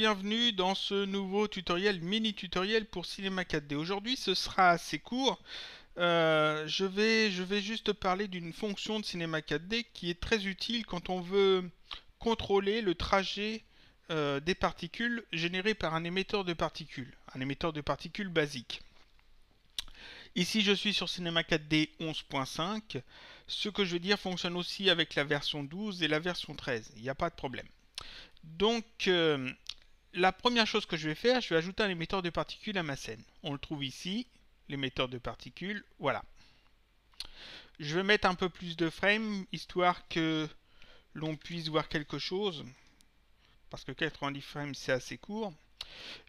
bienvenue dans ce nouveau tutoriel, mini tutoriel pour Cinema 4D. Aujourd'hui ce sera assez court, euh, je, vais, je vais juste parler d'une fonction de Cinema 4D qui est très utile quand on veut contrôler le trajet euh, des particules générées par un émetteur de particules, un émetteur de particules basique. Ici, je suis sur Cinema 4D 11.5. Ce que je veux dire fonctionne aussi avec la version 12 et la version 13. Il n'y a pas de problème. Donc, euh, la première chose que je vais faire, je vais ajouter un émetteur de particules à ma scène. On le trouve ici, l'émetteur de particules, voilà. Je vais mettre un peu plus de frames, histoire que l'on puisse voir quelque chose, parce que 90 frames c'est assez court.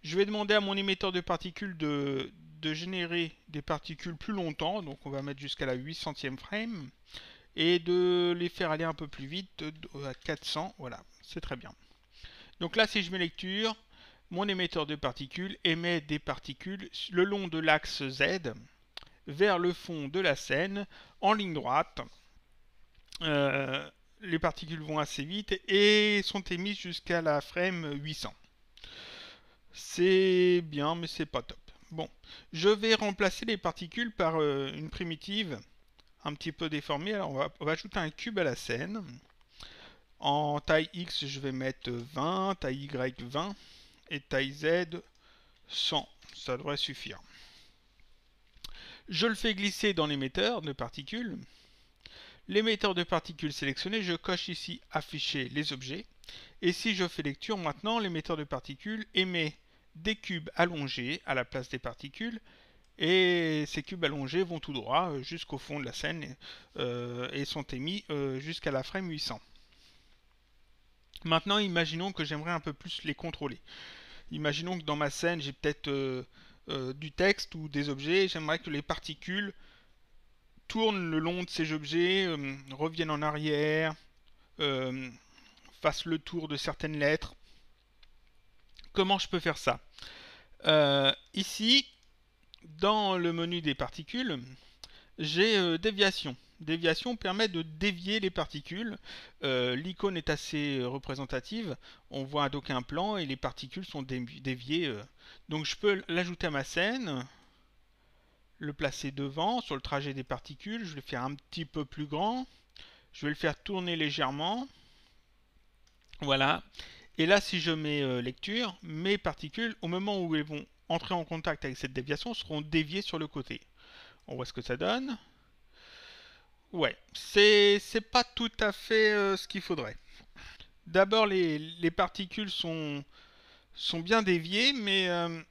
Je vais demander à mon émetteur de particules de, de générer des particules plus longtemps, donc on va mettre jusqu'à la 800e frame, et de les faire aller un peu plus vite, à 400, voilà, c'est très bien. Donc là, si je mets lecture, mon émetteur de particules émet des particules le long de l'axe Z vers le fond de la scène en ligne droite. Euh, les particules vont assez vite et sont émises jusqu'à la frame 800. C'est bien, mais c'est pas top. Bon, je vais remplacer les particules par euh, une primitive un petit peu déformée. Alors on va ajouter un cube à la scène. En taille X, je vais mettre 20, taille Y 20 et taille Z 100. Ça devrait suffire. Je le fais glisser dans l'émetteur de particules. L'émetteur de particules sélectionné, je coche ici afficher les objets. Et si je fais lecture maintenant, l'émetteur de particules émet des cubes allongés à la place des particules et ces cubes allongés vont tout droit euh, jusqu'au fond de la scène euh, et sont émis euh, jusqu'à la frame 800. Maintenant, imaginons que j'aimerais un peu plus les contrôler. Imaginons que dans ma scène, j'ai peut-être euh, euh, du texte ou des objets. J'aimerais que les particules tournent le long de ces objets, euh, reviennent en arrière, fassent le tour de certaines lettres. Comment je peux faire ça Ici, dans le menu des particules, j'ai déviation. Déviation permet de dévier les particules. Euh, l'icône est assez euh, représentative. On voit d'aucun un plan et les particules sont déviées. Euh. Donc je peux l'ajouter à ma scène, le placer devant sur le trajet des particules. Je vais le faire un petit peu plus grand. Je vais le faire tourner légèrement. Voilà. Et là, si je mets lecture, mes particules, au moment où elles vont entrer en contact avec cette déviation, seront déviées sur le côté. On voit ce que ça donne. Ouais, c'est pas tout à fait euh, ce qu'il faudrait. D'abord, les, particules sont, bien déviées, mais euh,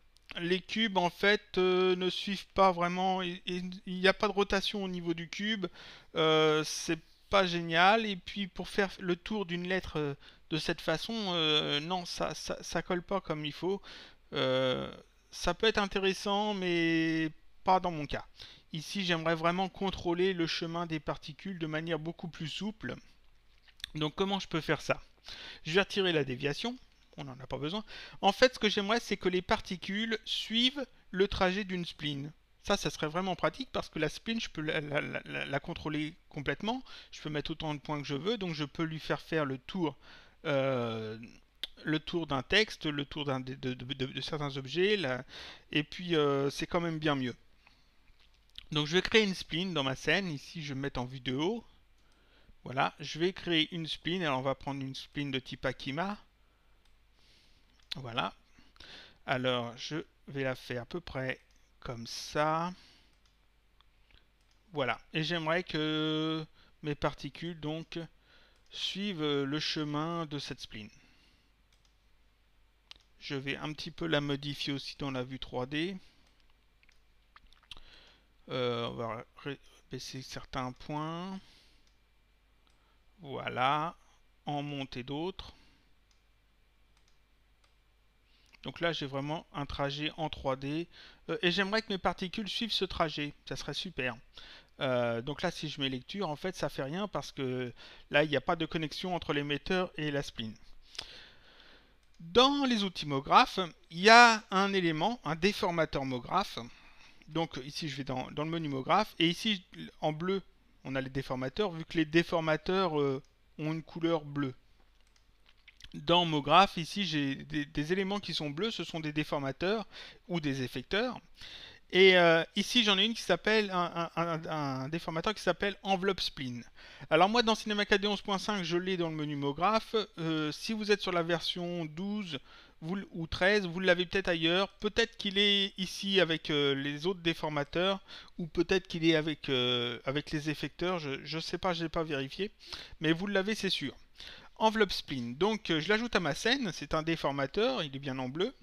les cubes, en fait, euh, ne suivent pas vraiment. Il n'y a pas de rotation au niveau du cube. c'est pas génial. Et puis, pour faire le tour d'une lettre de cette façon, non, ça, ça, colle pas comme il faut. ça peut être intéressant, mais pas dans mon cas. Ici, j'aimerais vraiment contrôler le chemin des particules de manière beaucoup plus souple. Donc comment je peux faire ça Je vais retirer la déviation, on n'en a pas besoin. En fait, ce que j'aimerais, c'est que les particules suivent le trajet d'une spline. Ça, ça serait vraiment pratique parce que la spline, je peux la, contrôler complètement. Je peux mettre autant de points que je veux, donc je peux lui faire faire le tour euh, le tour d'un texte, le tour de, certains objets, et puis euh, c'est quand même bien mieux. Donc je vais créer une spline dans ma scène. Ici, je vais me mettre en haut Voilà, je vais créer une spline. Alors on va prendre une spline de type Akima. Voilà. Alors je vais la faire à peu près comme ça. Voilà. Et j'aimerais que mes particules donc suivent le chemin de cette spline. Je vais un petit peu la modifier aussi dans la vue 3D. Euh, on va baisser certains points. Voilà. En monter d'autres. Donc là, j'ai vraiment un trajet en 3D. Euh, et j'aimerais que mes particules suivent ce trajet. Ça serait super. Euh, donc là, si je mets lecture, en fait, ça fait rien parce que là, il n'y a pas de connexion entre l'émetteur et la spline. Dans les outils MoGraph, il y a un élément, un déformateur Mographe donc ici, je vais dans, le menu MoGraph. Et ici, en bleu, on a les déformateurs, vu que les déformateurs euh, ont une couleur bleue. Dans MoGraph, ici, j'ai des, éléments qui sont bleus, ce sont des déformateurs ou des effecteurs. Et euh, ici, j'en ai une qui s'appelle un, déformateur qui s'appelle enveloppe spline. Alors moi, dans Cinema 4D 11.5, je l'ai dans le menu MoGraph. Euh, si vous êtes sur la version 12, vous, ou 13, vous l'avez peut-être ailleurs, peut-être qu'il est ici avec euh, les autres déformateurs, ou peut-être qu'il est avec, euh, avec les effecteurs, je ne sais pas, je n'ai pas vérifié, mais vous l'avez c'est sûr. Enveloppe spleen, donc euh, je l'ajoute à ma scène, c'est un déformateur, il est bien en bleu.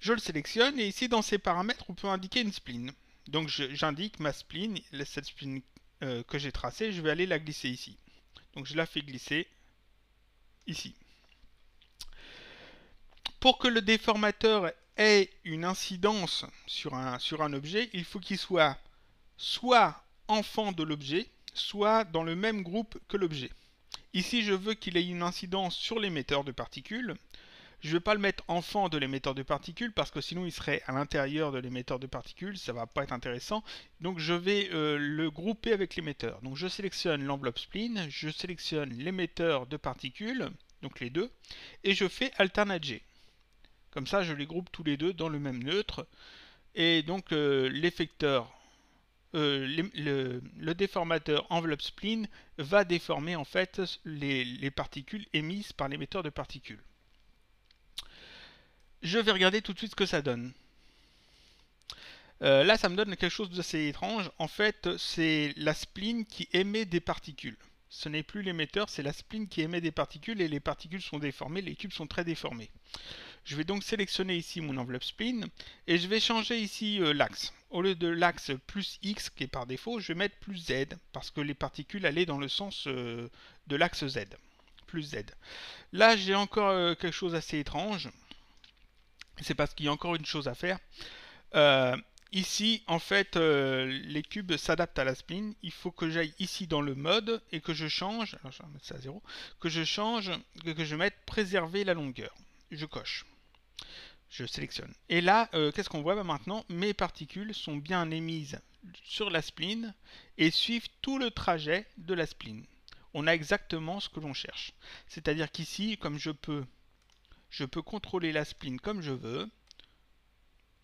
Je le sélectionne, et ici dans ses paramètres, on peut indiquer une spleen. Donc j'indique ma spline, cette spline que j'ai tracée, je vais aller la glisser ici. Donc je la fais glisser ici. Pour que le déformateur ait une incidence sur un, objet, il faut qu'il soit soit enfant de l'objet, soit dans le même groupe que l'objet. Ici, je veux qu'il ait une incidence sur l'émetteur de particules. Je ne vais pas le mettre enfant de l'émetteur de particules parce que sinon il serait à l'intérieur de l'émetteur de particules, ça ne va pas être intéressant. Donc je vais euh, le grouper avec l'émetteur. Donc je sélectionne l'enveloppe spleen, je sélectionne l'émetteur de particules, donc les deux, et je fais alternate G. Comme ça, je les groupe tous les deux dans le même neutre. Et donc, euh, l'effecteur, euh, le, déformateur enveloppe spleen va déformer en fait les, particules émises par l'émetteur de particules. Je vais regarder tout de suite ce que ça donne. Euh, là, ça me donne quelque chose d'assez étrange. En fait, c'est la spline qui émet des particules. Ce n'est plus l'émetteur, c'est la spline qui émet des particules et les particules sont déformées, les cubes sont très déformés. Je vais donc sélectionner ici mon enveloppe SPIN et je vais changer ici euh, l'axe. Au lieu de l'axe plus X qui est par défaut, je vais mettre plus Z parce que les particules allaient dans le sens euh, de l'axe Z. Plus Z. Là, j'ai encore euh, quelque chose assez étrange. C'est parce qu'il y a encore une chose à faire. Ici, en fait, les cubes s'adaptent à la SPIN. Il faut que j'aille ici dans le mode et que je change, alors je vais mettre ça à 0, que je change, que je mette préserver la longueur. Je coche. Je sélectionne. Et là, euh, qu'est-ce qu'on voit bah, maintenant Mes particules sont bien émises sur la spline et suivent tout le trajet de la spline. On a exactement ce que l'on cherche. C'est-à-dire qu'ici, comme je peux, je peux contrôler la spline comme je veux,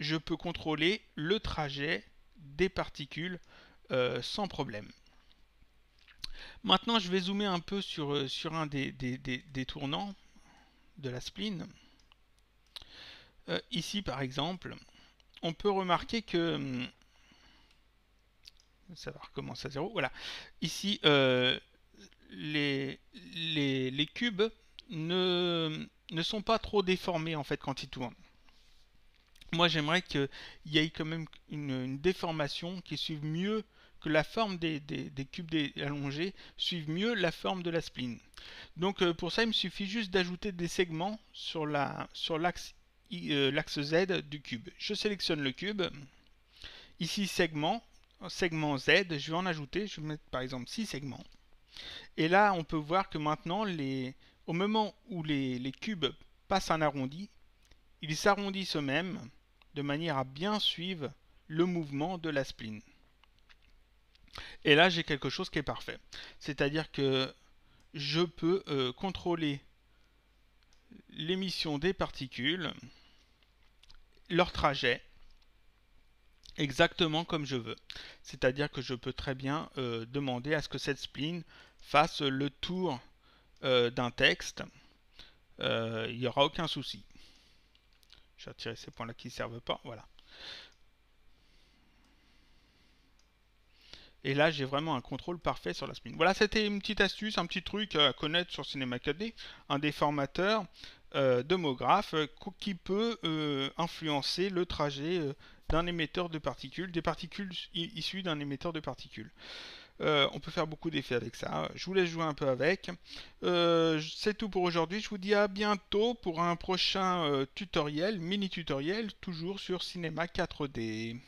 je peux contrôler le trajet des particules euh, sans problème. Maintenant, je vais zoomer un peu sur, euh, un des, tournants de la spline. Euh, ici par exemple, on peut remarquer que hum, ça va recommencer à zéro. Voilà. Ici, euh, les, les, cubes ne, sont pas trop déformés en fait quand ils tournent. Moi, j'aimerais qu'il y ait quand même une, déformation qui suive mieux que la forme des, cubes allongés suive mieux la forme de la spline. Donc euh, pour ça, il me suffit juste d'ajouter des segments sur l'axe la, sur euh, l'axe Z du cube. Je sélectionne le cube. Ici, segment, segment Z, je vais en ajouter, je vais mettre par exemple 6 segments. Et là, on peut voir que maintenant, les, au moment où les, cubes passent un arrondi, ils s'arrondissent eux-mêmes de manière à bien suivre le mouvement de la spline. Et là, j'ai quelque chose qui est parfait. C'est-à-dire que je peux euh, contrôler l'émission des particules, leur trajet, exactement comme je veux. C'est-à-dire que je peux très bien euh, demander à ce que cette spline fasse le tour euh, d'un texte. Euh, il n'y aura aucun souci. Je vais retirer ces points-là qui ne servent pas. Voilà. Et là, j'ai vraiment un contrôle parfait sur la spline. Voilà, c'était une petite astuce, un petit truc euh, à connaître sur Cinema 4D, un déformateur formateurs euh, de euh, qui peut influencer le trajet d'un émetteur de particules, des particules issues d'un émetteur de particules. on peut faire beaucoup d'effets avec ça. Je vous laisse jouer un peu avec. C'est tout pour aujourd'hui. Je vous dis à bientôt pour un prochain tutoriel, mini tutoriel, toujours sur Cinema 4D.